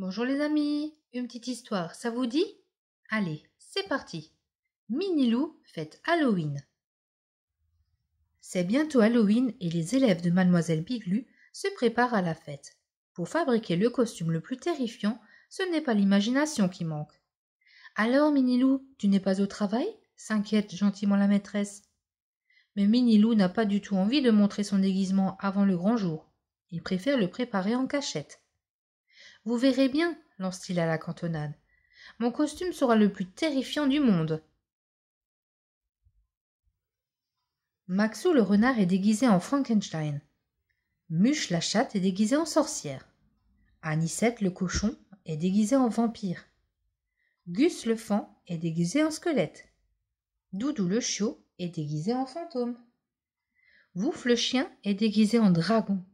Bonjour les amis, une petite histoire, ça vous dit Allez, c'est parti. Minilou fête Halloween. C'est bientôt Halloween et les élèves de mademoiselle Biglu se préparent à la fête. Pour fabriquer le costume le plus terrifiant, ce n'est pas l'imagination qui manque. Alors, Minilou, tu n'es pas au travail s'inquiète gentiment la maîtresse. Mais Minilou n'a pas du tout envie de montrer son déguisement avant le grand jour. Il préfère le préparer en cachette. Vous verrez bien, lance-t-il à la cantonade. Mon costume sera le plus terrifiant du monde. Maxou le renard est déguisé en Frankenstein. Muche la chatte est déguisée en sorcière. Anisette le cochon est déguisé en vampire. Gus le fan est déguisé en squelette. Doudou le chiot est déguisé en fantôme. Wouf le chien est déguisé en dragon.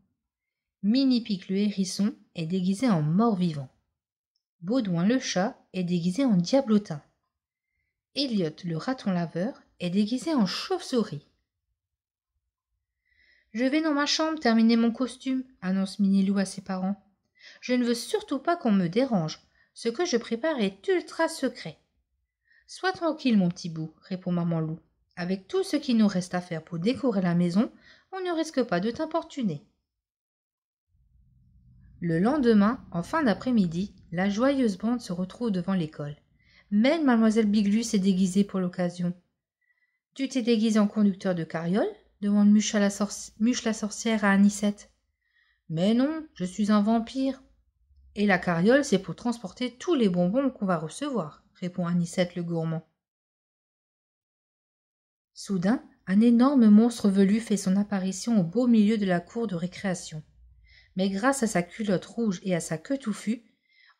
Minipic le hérisson est déguisé en mort-vivant. Baudouin le chat est déguisé en diablotin. Elliot le raton laveur est déguisé en chauve-souris. Je vais dans ma chambre terminer mon costume, annonce Minilou à ses parents. Je ne veux surtout pas qu'on me dérange. Ce que je prépare est ultra secret. Sois tranquille, mon petit bout, répond maman Lou. « Avec tout ce qui nous reste à faire pour décorer la maison, on ne risque pas de t'importuner. Le lendemain, en fin d'après-midi, la joyeuse bande se retrouve devant l'école. Même mademoiselle Biglu s'est déguisée pour l'occasion. Tu t'es déguisée en conducteur de carriole demande Muche, la sorcière à Anisette. Mais non, je suis un vampire. Et la carriole, c'est pour transporter tous les bonbons qu'on va recevoir, répond Anisette le gourmand. Soudain, un énorme monstre velu fait son apparition au beau milieu de la cour de récréation mais grâce à sa culotte rouge et à sa queue touffue,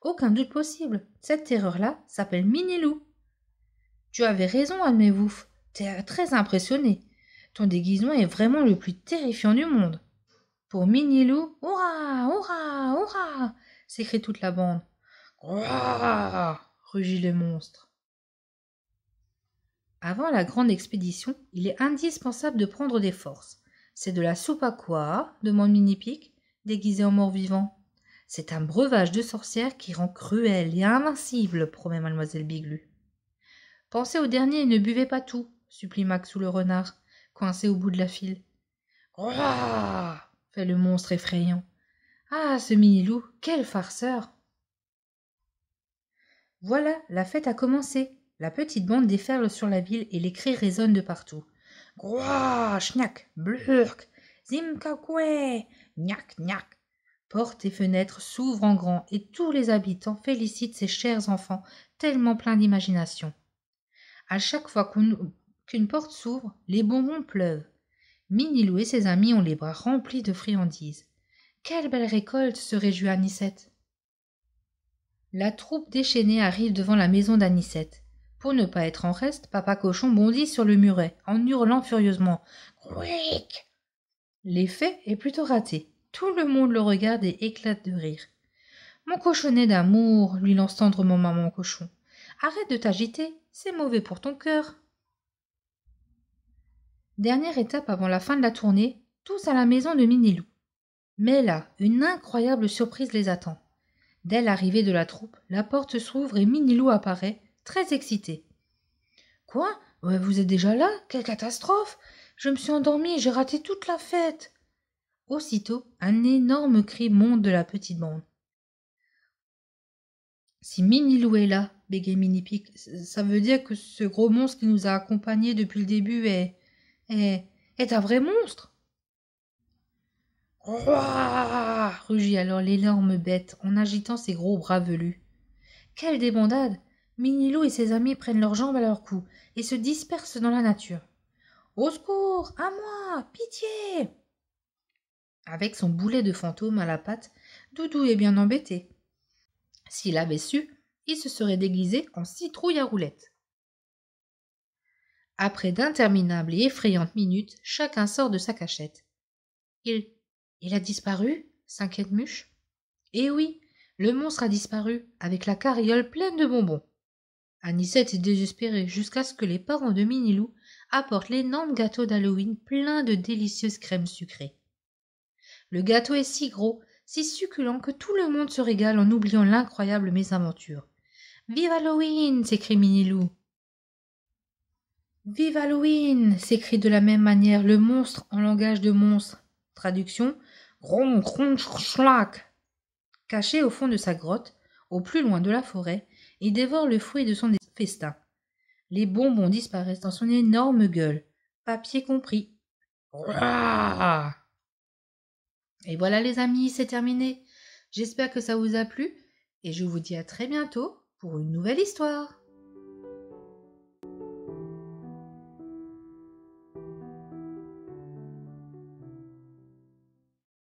aucun doute possible, cette terreur-là s'appelle Minilou. Tu avais raison, Almewouf. T'es très impressionné. Ton déguisement est vraiment le plus terrifiant du monde. Pour Minilou, hurrah, hurrah, hurrah s'écrie toute la bande. Hurrah rugit le monstre. Avant la grande expédition, il est indispensable de prendre des forces. C'est de la soupe à quoi demande pique déguisé en mort-vivant. C'est un breuvage de sorcière qui rend cruel et invincible, promet mademoiselle Biglu. Pensez au dernier et ne buvez pas tout, supplie Max sous le renard, coincé au bout de la file. Groaah! fait le monstre effrayant. Ah, ce mini-loup, quel farceur Voilà, la fête a commencé. La petite bande déferle sur la ville et les cris résonnent de partout. Groaah! schnack, blurk, zimkakwe gnac gnac portes et fenêtres s'ouvrent en grand et tous les habitants félicitent ces chers enfants tellement pleins d'imagination à chaque fois qu'une porte s'ouvre les bonbons pleuvent Minilou et ses amis ont les bras remplis de friandises quelle belle récolte se réjouit Anissette. la troupe déchaînée arrive devant la maison d'Anissette. Pour ne pas être en reste, Papa Cochon bondit sur le muret en hurlant furieusement L'effet est plutôt raté. Tout le monde le regarde et éclate de rire. Mon cochonnet d'amour, lui lance tendrement maman cochon. Arrête de t'agiter, c'est mauvais pour ton cœur. Dernière étape avant la fin de la tournée, tous à la maison de Minilou. Mais là, une incroyable surprise les attend. Dès l'arrivée de la troupe, la porte s'ouvre et Minilou apparaît, très excité. Quoi Vous êtes déjà là Quelle catastrophe je me suis endormie, j'ai raté toute la fête. Aussitôt, un énorme cri monte de la petite bande. Si Minilou est là, bégait Minipic, ça veut dire que ce gros monstre qui nous a accompagnés depuis le début est. est. est un vrai monstre. rugit alors l'énorme bête en agitant ses gros bras velus. Quelle débandade Minilou et ses amis prennent leurs jambes à leur cou et se dispersent dans la nature. Au secours À moi Pitié Avec son boulet de fantôme à la patte, Doudou est bien embêté. S'il avait su, il se serait déguisé en citrouille à roulettes. Après d'interminables et effrayantes minutes, chacun sort de sa cachette. Il. il a disparu s'inquiète Muche. Eh oui, le monstre a disparu, avec la carriole pleine de bonbons. Anissette est désespérée jusqu'à ce que les parents de Minilou apportent l'énorme gâteau d'Halloween plein de délicieuses crèmes sucrées. Le gâteau est si gros, si succulent que tout le monde se régale en oubliant l'incroyable mésaventure. Vive Halloween s'écrie Minilou. Vive Halloween s'écrie de la même manière le monstre en langage de monstre. Traduction Caché au fond de sa grotte, au plus loin de la forêt, et dévore le fruit de son festin. Les bonbons disparaissent dans son énorme gueule, papier compris. et voilà les amis, c'est terminé. J'espère que ça vous a plu et je vous dis à très bientôt pour une nouvelle histoire.